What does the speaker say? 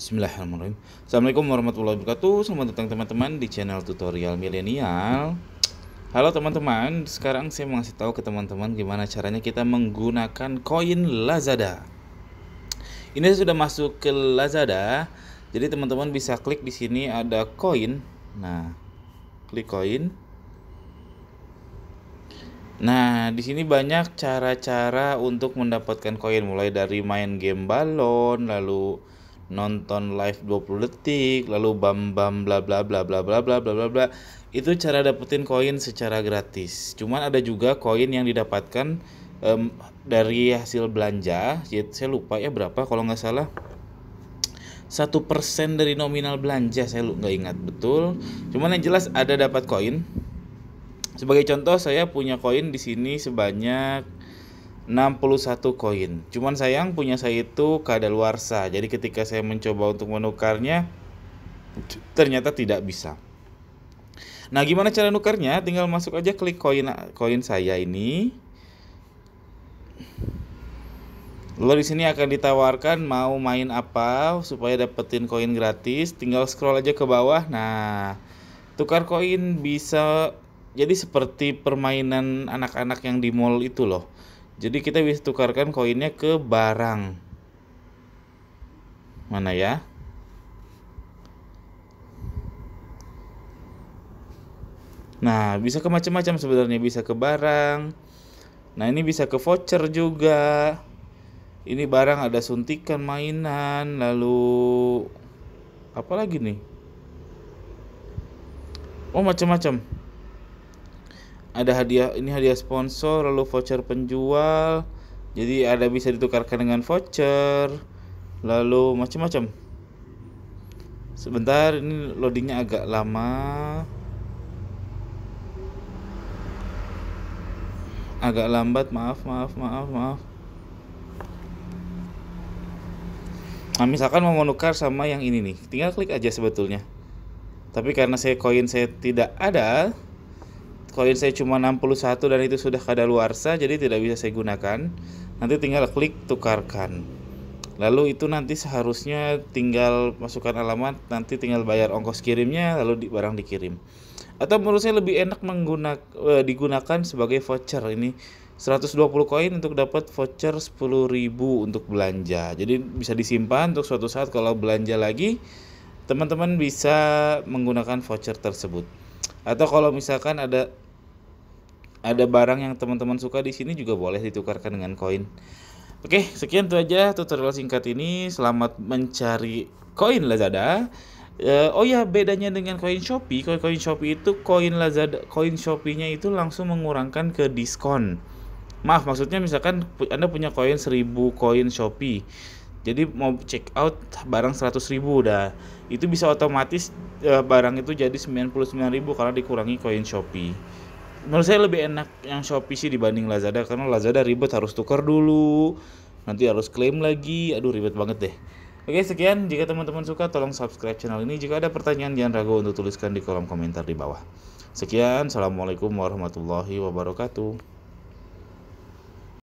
Bismillahirrahmanirrahim Assalamualaikum warahmatullahi wabarakatuh Selamat datang teman-teman di channel tutorial milenial Halo teman-teman Sekarang saya mau ngasih tahu ke teman-teman Gimana caranya kita menggunakan koin Lazada Ini sudah masuk ke Lazada Jadi teman-teman bisa klik di sini ada koin Nah klik koin Nah, di sini banyak cara-cara untuk mendapatkan koin mulai dari main game balon, lalu nonton live 20 detik, lalu bam bam bla bla bla bla bla bla bla bla bla. Itu cara dapetin koin secara gratis. Cuman ada juga koin yang didapatkan um, dari hasil belanja. Ya, saya lupa ya berapa kalau nggak salah satu persen dari nominal belanja saya lu nggak ingat betul cuman yang jelas ada dapat koin sebagai contoh saya punya koin di sini sebanyak 61 koin. Cuman sayang punya saya itu kadaluarsa. Jadi ketika saya mencoba untuk menukarnya ternyata tidak bisa. Nah, gimana cara nukarnya? Tinggal masuk aja klik koin koin saya ini. Lalu di sini akan ditawarkan mau main apa supaya dapetin koin gratis. Tinggal scroll aja ke bawah. Nah, tukar koin bisa jadi seperti permainan anak-anak yang di mall itu loh. Jadi kita bisa tukarkan koinnya ke barang. Mana ya? Nah, bisa ke macam-macam sebenarnya, bisa ke barang. Nah, ini bisa ke voucher juga. Ini barang ada suntikan mainan, lalu apa lagi nih? Oh, macam-macam ada hadiah ini hadiah sponsor lalu voucher penjual jadi ada bisa ditukarkan dengan voucher lalu macam-macam sebentar ini loadingnya agak lama agak lambat maaf maaf maaf maaf nah misalkan mau menukar sama yang ini nih tinggal klik aja sebetulnya tapi karena saya koin saya tidak ada koin saya cuma 61 dan itu sudah kadaluarsa jadi tidak bisa saya gunakan nanti tinggal klik tukarkan lalu itu nanti seharusnya tinggal masukkan alamat nanti tinggal bayar ongkos kirimnya lalu di, barang dikirim atau menurut saya lebih enak menggunakan eh, digunakan sebagai voucher ini 120 koin untuk dapat voucher 10.000 untuk belanja jadi bisa disimpan untuk suatu saat kalau belanja lagi teman-teman bisa menggunakan voucher tersebut atau kalau misalkan ada ada barang yang teman-teman suka di sini juga boleh ditukarkan dengan koin. Oke, sekian itu aja tutorial singkat ini. Selamat mencari koin Lazada. Eh, oh ya, bedanya dengan koin Shopee, koin koin Shopee itu koin Lazada, koin Shopee-nya itu langsung mengurangkan ke diskon. Maaf, maksudnya misalkan Anda punya koin 1000 koin Shopee. Jadi mau check out barang seratus ribu dah. Itu bisa otomatis eh, barang itu jadi sembilan ribu karena dikurangi koin Shopee menurut saya lebih enak yang Shopee sih dibanding Lazada karena Lazada ribet harus tukar dulu nanti harus klaim lagi aduh ribet banget deh Oke sekian jika teman-teman suka tolong subscribe channel ini jika ada pertanyaan jangan ragu untuk tuliskan di kolom komentar di bawah Sekian assalamualaikum warahmatullahi wabarakatuh